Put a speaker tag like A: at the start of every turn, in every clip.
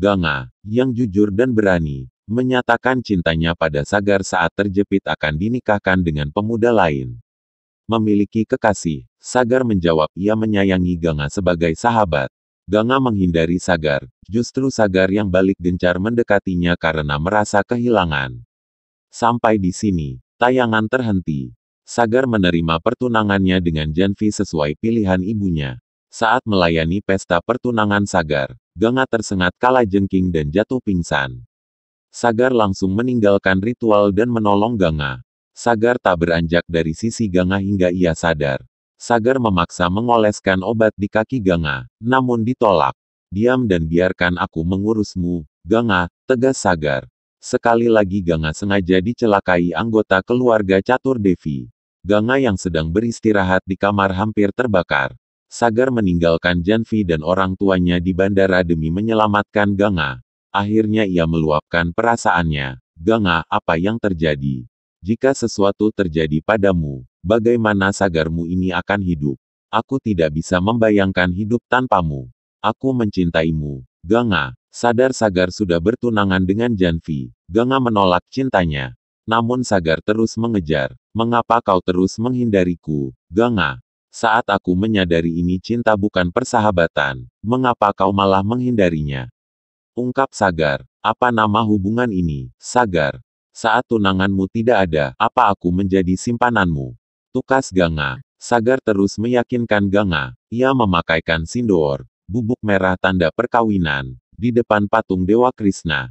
A: Ganga, yang jujur dan berani, menyatakan cintanya pada Sagar saat terjepit akan dinikahkan dengan pemuda lain. Memiliki kekasih, Sagar menjawab ia menyayangi Ganga sebagai sahabat. Ganga menghindari Sagar, justru Sagar yang balik gencar mendekatinya karena merasa kehilangan. Sampai di sini, tayangan terhenti. Sagar menerima pertunangannya dengan Janvi sesuai pilihan ibunya. Saat melayani pesta pertunangan Sagar, Ganga tersengat kala jengking dan jatuh pingsan. Sagar langsung meninggalkan ritual dan menolong Ganga. Sagar tak beranjak dari sisi Ganga hingga ia sadar. Sagar memaksa mengoleskan obat di kaki Ganga, namun ditolak. Diam dan biarkan aku mengurusmu, Ganga, tegas Sagar. Sekali lagi Ganga sengaja dicelakai anggota keluarga Catur Devi. Ganga yang sedang beristirahat di kamar hampir terbakar. Sagar meninggalkan Janvi dan orang tuanya di bandara demi menyelamatkan Ganga. Akhirnya ia meluapkan perasaannya. Ganga, apa yang terjadi? Jika sesuatu terjadi padamu, bagaimana Sagarmu ini akan hidup? Aku tidak bisa membayangkan hidup tanpamu. Aku mencintaimu. Ganga, sadar Sagar sudah bertunangan dengan Janvi. Ganga menolak cintanya. Namun Sagar terus mengejar. Mengapa kau terus menghindariku, Ganga? Saat aku menyadari ini cinta bukan persahabatan, mengapa kau malah menghindarinya? Ungkap Sagar. Apa nama hubungan ini, Sagar? Saat tunanganmu tidak ada, apa aku menjadi simpananmu? Tukas Ganga. Sagar terus meyakinkan Ganga. Ia memakaikan sindoor, bubuk merah tanda perkawinan, di depan patung Dewa Krishna.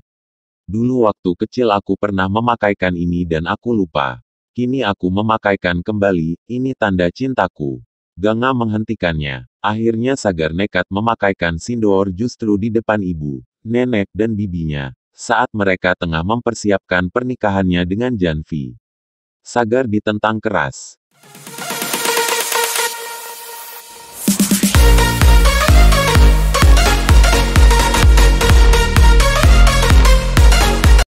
A: Dulu waktu kecil aku pernah memakaikan ini dan aku lupa. Kini aku memakaikan kembali, ini tanda cintaku. Ganga menghentikannya. Akhirnya Sagar nekat memakaikan Sindoor justru di depan ibu, nenek dan bibinya, saat mereka tengah mempersiapkan pernikahannya dengan Janvi. Sagar ditentang keras.